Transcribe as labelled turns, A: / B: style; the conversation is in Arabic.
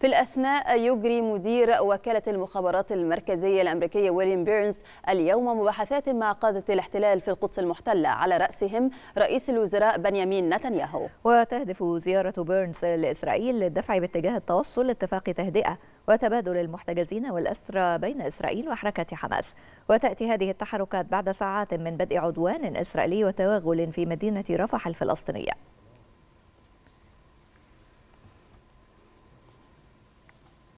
A: في الأثناء يجري مدير وكالة المخابرات المركزية الأمريكية ويليام بيرنز اليوم مباحثات مع قادة الاحتلال في القدس المحتلة على رأسهم رئيس الوزراء بنيامين نتنياهو
B: وتهدف زيارة بيرنز لإسرائيل للدفع باتجاه التوصل لاتفاق تهدئة وتبادل المحتجزين والأسرى بين إسرائيل وحركة حماس وتأتي هذه التحركات بعد ساعات من بدء عدوان إسرائيلي وتوغل في مدينة رفح الفلسطينية